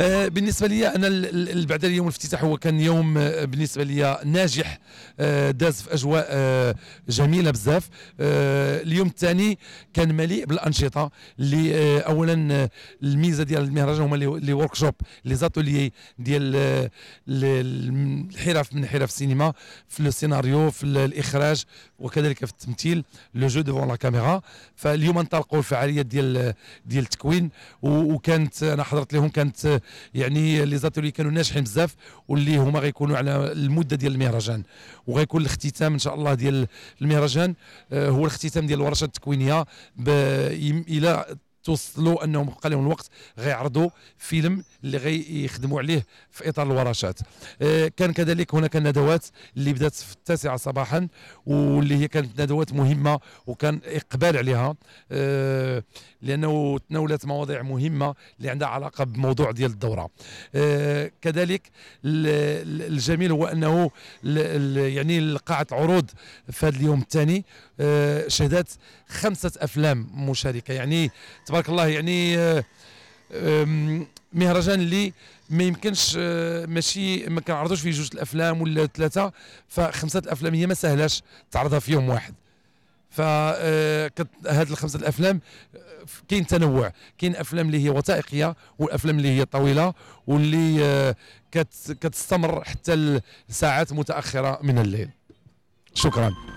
آه، بالنسبه لي انا بعد اليوم الافتتاح هو كان يوم آه، بالنسبه لي ناجح آه، داز في اجواء جميله بزاف اليوم الثاني كان مليء بالانشطه اللي اولا الميزه ديال المهرجان هما لي ورك شوب لي زاتوليي ديال الحرف من حرف السينما في السيناريو في الاخراج وكذلك في التمثيل لو جو ديفون لا كاميرا فاليوم انطلقوا الفعاليات ديال ديال التكوين وكانت انا حضرت لهم كانت يعني لي زاتولي كانوا ناجحين بزاف واللي هما غيكونوا على المده ديال المهرجان وغيكون الاختتام ان شاء الله ديال المهرجان آه، هو الاختتام ديال الورشه التكوينيه الى توصلوا انهم بقى لهم الوقت غيعرضوا فيلم اللي غيخدموا عليه في اطار الورشات آه، كان كذلك هناك ندوات اللي بدات في التاسعه صباحا واللي هي كانت ندوات مهمه وكان اقبال عليها آه، لانه تناولت مواضيع مهمه اللي عندها علاقه بموضوع ديال الدوره آه، كذلك الجميل هو انه يعني قاعه العروض في هذا اليوم الثاني شهدت خمسه افلام مشاركه يعني تبارك الله يعني آه، مهرجان اللي ما يمكنش آه، ماشي ما كنعرضوش فيه جوج الافلام ولا ثلاثه فخمسه الافلام هي ما سهلاش تعرضها في يوم واحد ف آه، هاد الخمسه الافلام كاين تنوع كاين افلام اللي هي وثائقيه والافلام اللي هي طويله واللي كتستمر حتى لساعات متاخره من الليل شكرا